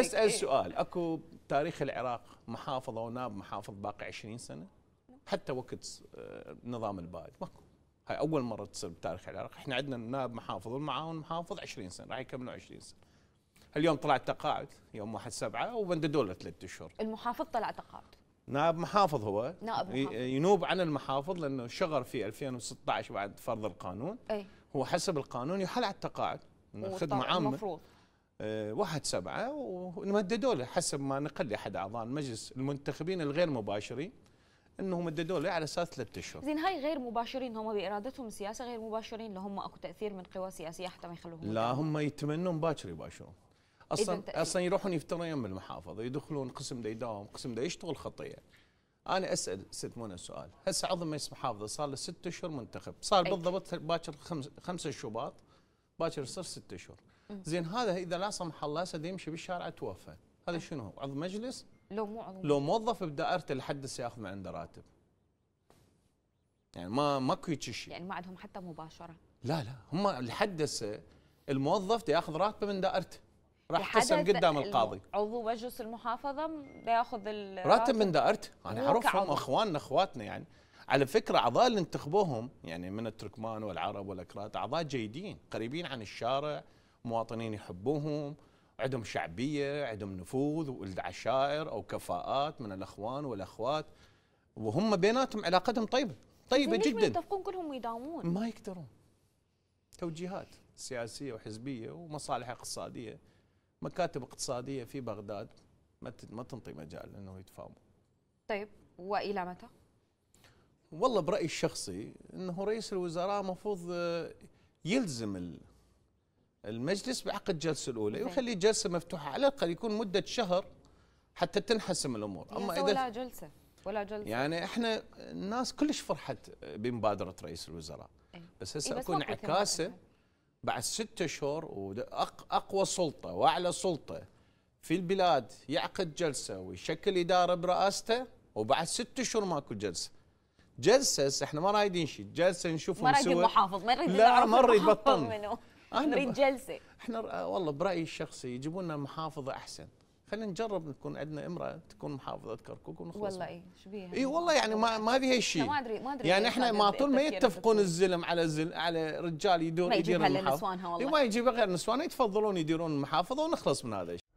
اسال إيه. سؤال اكو تاريخ العراق محافظه ونائب محافظ باقي 20 سنه حتى وقت آه، نظام البايد ماكو هاي اول مره تصير بتاريخ العراق احنا عندنا نائب محافظ والمعاون محافظ 20 سنه راح يكملوا 20 سنه اليوم طلع تقاعد يوم 1 7 وبنددوا له ثلاث اشهر المحافظ طلع تقاعد نائب محافظ هو نائب محافظ. ينوب عن المحافظ لانه شغر في 2016 بعد فرض القانون أي. هو حسب القانون يحل على التقاعد خدمه عامه المفروض واحد سبعة ومددوا له حسب ما نقل لي أحد أعضاء المجلس المنتخبين الغير مباشرين انه مددوا له على اساس ثلاث اشهر. زين هاي غير مباشرين هم بارادتهم السياسه غير مباشرين لهم هم اكو تاثير من قوى سياسيه حتى ما يخلوهم لا هم يتمنون باكر يباشرون. اصلا اصلا يروحون يفترون يم المحافظه يدخلون قسم دا يداوم قسم دا يشتغل خطيه. انا اسال ست منى سؤال، هسه عضو مجلس محافظه صار له ست اشهر منتخب، صار طيب. بالضبط باكر خمس شباط باكر صار ست اشهر. زين هذا اذا لا سمح الله سد يمشي بالشارع توفى هذا آه. شنو هو عضو مجلس لو مو عضو لو موظف بدائرته لحد ياخذ من عنده راتب يعني ما ماكو هيك شيء يعني ما عندهم حتى مباشره لا لا هم لحد هسه الموظف ياخذ راتبه من دائرته راح قسم قدام القاضي عضو مجلس المحافظه بياخذ الراتب من دائرته انا اعرفهم اخواننا اخواتنا يعني على فكره اعضاء اللي انتخبوهم يعني من التركمان والعرب والاكراد اعضاء جيدين قريبين عن الشارع مواطنين يحبوهم عندهم شعبيه عندهم نفوذ ولد عشائر او كفاءات من الاخوان والاخوات وهم بيناتهم علاقتهم طيبه طيبه جدا ما يتفقون كلهم ويداومون ما يقدرون توجيهات سياسيه وحزبيه ومصالح اقتصاديه مكاتب اقتصاديه في بغداد ما تنطي مجال انه يتفاهموا طيب والى متى والله برايي الشخصي انه رئيس الوزراء مفروض آه، يلزم المجلس بعقد الجلسه الاولى ويخلي جلسه مفتوحه على الاقل يكون مده شهر حتى تنحسم الامور اما اذا ولا جلسه ولا جلسه يعني احنا الناس كلش فرحت بمبادره رئيس الوزراء إيه. إيه، بس هسه إيه اكو انعكاسه بعد ستة شهور واقوى سلطه واعلى سلطه في البلاد يعقد جلسه ويشكل اداره برئاسته وبعد ست شهور ماكو جلسه جلسه احنا ما رايدين شيء جلسه نشوف ما رايد المحافظ ما رايد لا ما نريد بطل منه. نريد جلسه احنا والله برايي الشخصي يجيبوا لنا محافظه احسن خلينا نجرب تكون عندنا امراه تكون محافظه كركوك ونخلص والله اي بيها؟ اي والله يعني ما ما في شيء ما ادري ما ادري يعني احنا ما طول ما يتفقون الزلم على زل على رجال يدور يدير والله ما يجيبها إيه، غير نسوانها يتفضلون يديرون المحافظه ونخلص من هذا الشيء